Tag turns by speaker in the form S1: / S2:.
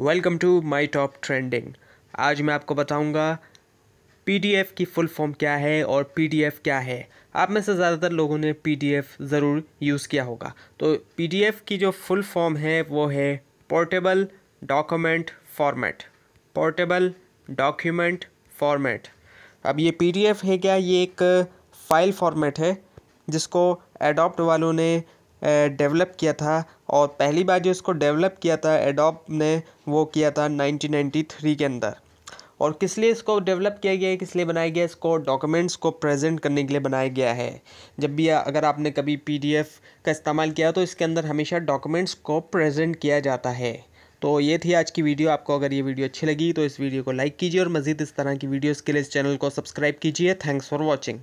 S1: welcome to my top trending आज मैं आपको बताऊंगा पीडीएफ की फुल फॉर्म क्या है और पीडीएफ क्या है आप में से ज़्यादातर लोगों ने पीडीएफ ज़रूर यूज़ किया होगा तो पीडीएफ की जो फुल फॉर्म है वो है portable document format portable document format अब ये पीडीएफ है क्या ये एक फ़ाइल फॉर्मेट है जिसको एडॉप्ट वालों ने डेवलप किया था और पहली बार जो इसको डेवलप किया था एडोप ने वो किया था 1993 के अंदर और किस लिए इसको डेवलप किया गया है किस लिए बनाया गया है इसको डॉक्यूमेंट्स को प्रेजेंट करने के लिए बनाया गया है जब भी अगर आपने कभी पीडीएफ का इस्तेमाल किया तो इसके अंदर हमेशा डॉक्यूमेंट्स को प्रेजेंट किया जाता है तो ये थी आज की वीडियो आपको अगर ये वीडियो अच्छी लगी तो इस वीडियो को लाइक कीजिए और मज़ीद इस तरह की वीडियोज़ के लिए इस चैनल को सब्सक्राइब कीजिए थैंक्स फॉर वॉचिंग